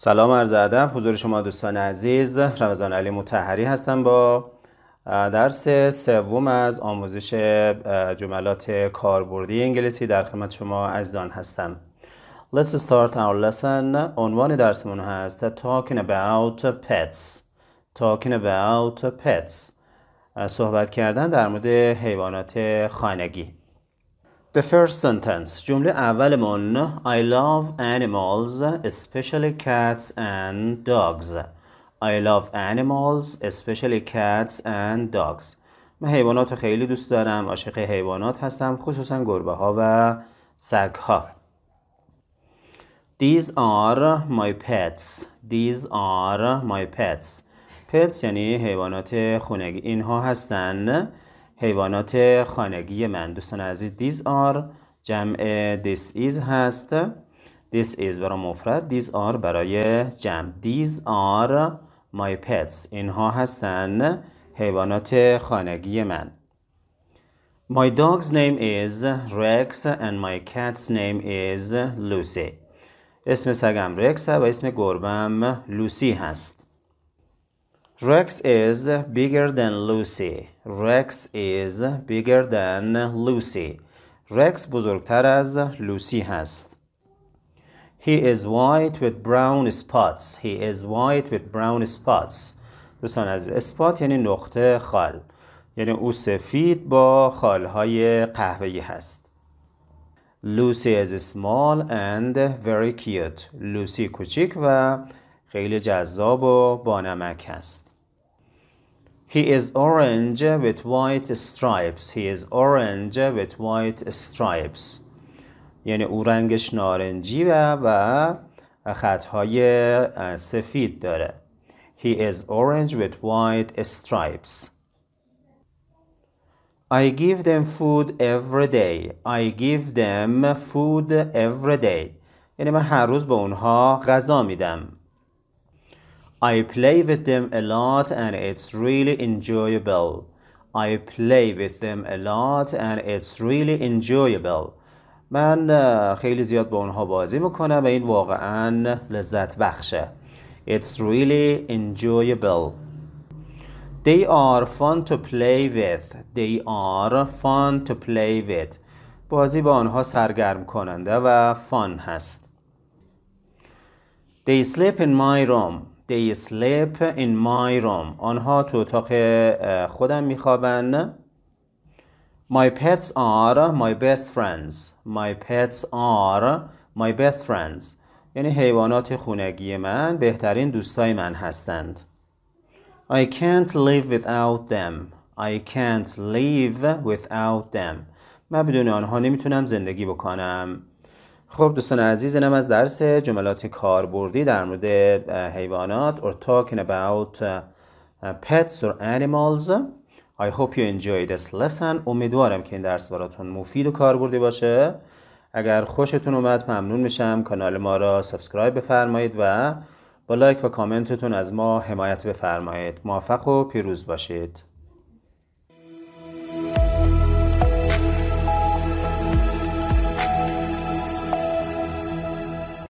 سلام عرض ادب حضور شما دوستان عزیز روزان علی متحری هستم با درس سوم از آموزش جملات کاربردی انگلیسی در خدمت شما عزیزان هستم Let's start our lesson عنوان درسمون هست Talking about pets Talking about pets صحبت کردن در مورد حیوانات خانگی The first sentence جمله اولمون I love animals especially cats and dogs I love animals especially cats and dogs من حیوانات خیلی دوست دارم عاشق حیوانات هستم خصوصا گربه ها و سگ ها These are my pets These are my pets Pets یعنی حیوانات خونگی اینها هستند حیوانات خانگی من دوستان عزیز دیز آر جمع دیس ایز هست دیس ایز برای مفرد دیز آر برای جمع دیز آر مای pets اینها هستن حیوانات خانگی من My dog's name is Rex and my cat's name is Lucy. اسم سگم رکس و اسم گربم لوسی هست. Rex is bigger than Lucy. Rex is bigger than Lucy. Rex بزرگتر از لوسی هست. He is white with brown spots. He is white with brown spots. دوستان از اسپات یعنی نقطه خال. یعنی او سفید با خالهای قهوه‌ای هست. Lucy is small and very cute. Lucy کوچیک و خیلی جذاب و بانمک است. He is orange with white stripes. He is orange with white stripes. یعنی او رنگش نارنجی و و خطهای سفید داره. He is orange with white stripes. I give them food every day. I give them food every day. یعنی من هر روز به اونها غذا میدم. I play with them a lot and it's really enjoyable. I play with them a lot and it's really enjoyable. من uh, خیلی زیاد با اونها بازی میکنم و این واقعا لذت بخشه. It's really enjoyable. They are fun to play with. They are fun to play with. بازی با آنها سرگرم کننده و فان هست. They sleep in my room. They sleep in my room. آنها تو اتاق خودم میخوابن. My pets are my best friends. My pets are my best friends. یعنی حیوانات خونگی من بهترین دوستای من هستند. I can't live without them. I can't live without them. من بدون آنها نمیتونم زندگی بکنم. خب دوستان عزیز اینم از درس جملات کاربردی در مورد حیوانات or talking about pets or animals I hope you enjoy this lesson امیدوارم که این درس براتون مفید و کاربردی باشه اگر خوشتون اومد ممنون میشم کانال ما را سابسکرایب بفرمایید و با لایک و کامنتتون از ما حمایت بفرمایید موفق و پیروز باشید